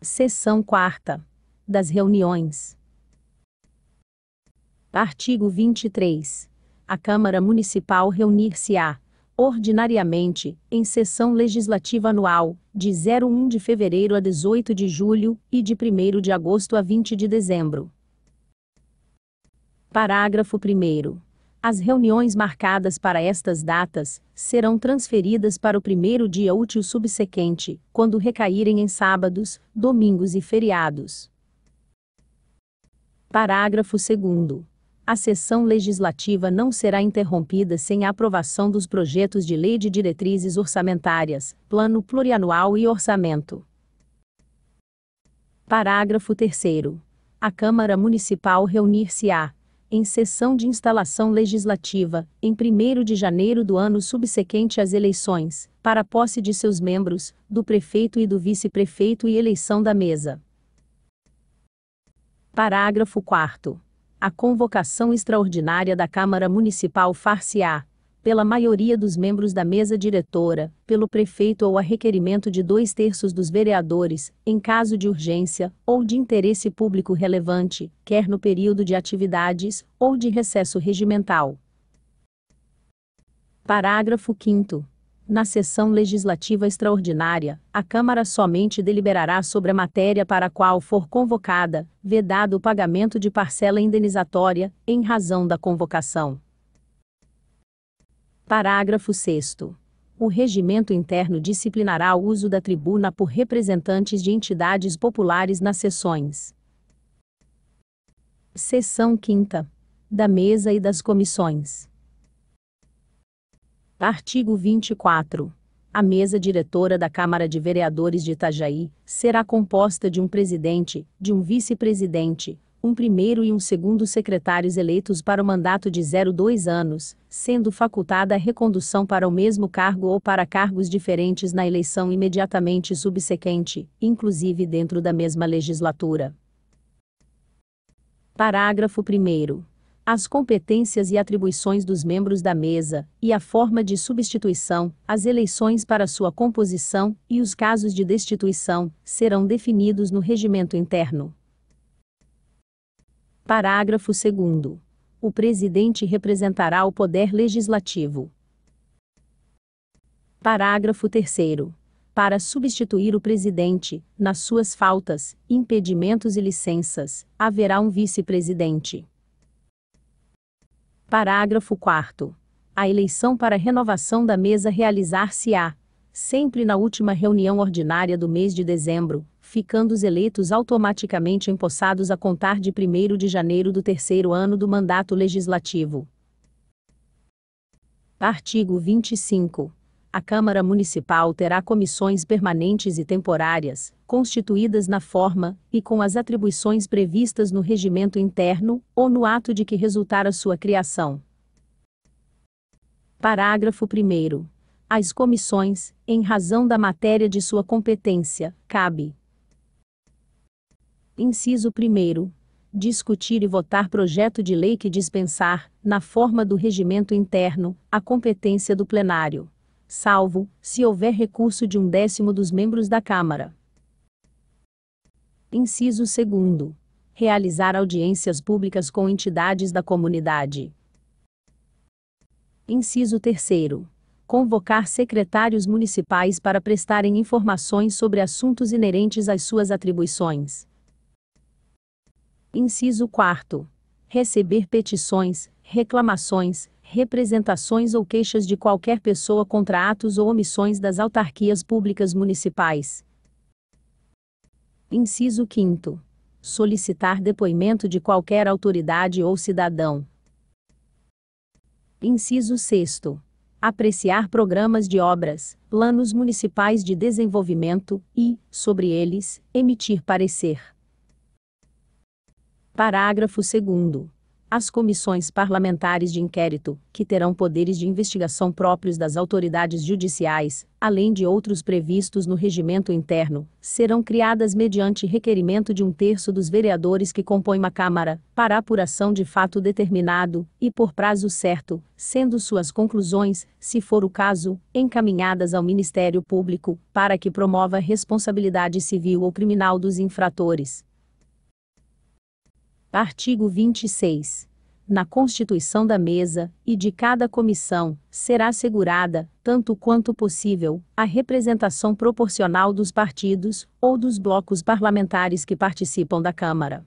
Seção 4. Das reuniões. Artigo 23. A Câmara Municipal reunir-se-á, ordinariamente, em sessão legislativa anual, de 01 de fevereiro a 18 de julho e de 1 de agosto a 20 de dezembro. Parágrafo 1. As reuniões marcadas para estas datas serão transferidas para o primeiro dia útil subsequente, quando recaírem em sábados, domingos e feriados. Parágrafo 2. A sessão legislativa não será interrompida sem a aprovação dos projetos de lei de diretrizes orçamentárias, plano plurianual e orçamento. Parágrafo 3. A Câmara Municipal reunir-se-á, em sessão de instalação legislativa, em 1 de janeiro do ano subsequente às eleições, para posse de seus membros, do prefeito e do vice-prefeito e eleição da mesa. Parágrafo 4. A convocação extraordinária da Câmara Municipal far-se-á, pela maioria dos membros da mesa diretora, pelo prefeito ou a requerimento de dois terços dos vereadores, em caso de urgência ou de interesse público relevante, quer no período de atividades ou de recesso regimental. Parágrafo 5. Na sessão legislativa extraordinária, a Câmara somente deliberará sobre a matéria para a qual for convocada, vedado o pagamento de parcela indenizatória, em razão da convocação. Parágrafo 6. O regimento interno disciplinará o uso da tribuna por representantes de entidades populares nas sessões. Seção 5. Da mesa e das comissões. Artigo 24. A mesa diretora da Câmara de Vereadores de Itajaí será composta de um presidente, de um vice-presidente, um primeiro e um segundo secretários eleitos para o mandato de 02 anos, sendo facultada a recondução para o mesmo cargo ou para cargos diferentes na eleição imediatamente subsequente, inclusive dentro da mesma legislatura. Parágrafo 1 as competências e atribuições dos membros da mesa, e a forma de substituição, as eleições para sua composição e os casos de destituição serão definidos no regimento interno. Parágrafo 2. O presidente representará o Poder Legislativo. Parágrafo 3. Para substituir o presidente, nas suas faltas, impedimentos e licenças, haverá um vice-presidente. Parágrafo 4. A eleição para renovação da mesa realizar-se-á, sempre na última reunião ordinária do mês de dezembro, ficando os eleitos automaticamente empossados a contar de 1 de janeiro do terceiro ano do mandato legislativo. Artigo 25. A Câmara Municipal terá comissões permanentes e temporárias, constituídas na forma e com as atribuições previstas no regimento interno ou no ato de que resultar a sua criação. Parágrafo 1 às comissões, em razão da matéria de sua competência, cabe. Inciso 1. Discutir e votar projeto de lei que dispensar, na forma do regimento interno, a competência do plenário. Salvo, se houver recurso de um décimo dos membros da Câmara. Inciso 2. Realizar audiências públicas com entidades da comunidade. Inciso 3 convocar secretários municipais para prestarem informações sobre assuntos inerentes às suas atribuições. Inciso 4. Receber petições, reclamações, representações ou queixas de qualquer pessoa contra atos ou omissões das autarquias públicas municipais. Inciso 5. Solicitar depoimento de qualquer autoridade ou cidadão. Inciso 6 apreciar programas de obras, planos municipais de desenvolvimento e, sobre eles, emitir parecer. Parágrafo 2 as comissões parlamentares de inquérito, que terão poderes de investigação próprios das autoridades judiciais, além de outros previstos no regimento interno, serão criadas mediante requerimento de um terço dos vereadores que compõem a Câmara, para apuração de fato determinado, e por prazo certo, sendo suas conclusões, se for o caso, encaminhadas ao Ministério Público, para que promova responsabilidade civil ou criminal dos infratores. Artigo 26. Na constituição da mesa e de cada comissão, será assegurada, tanto quanto possível, a representação proporcional dos partidos ou dos blocos parlamentares que participam da Câmara.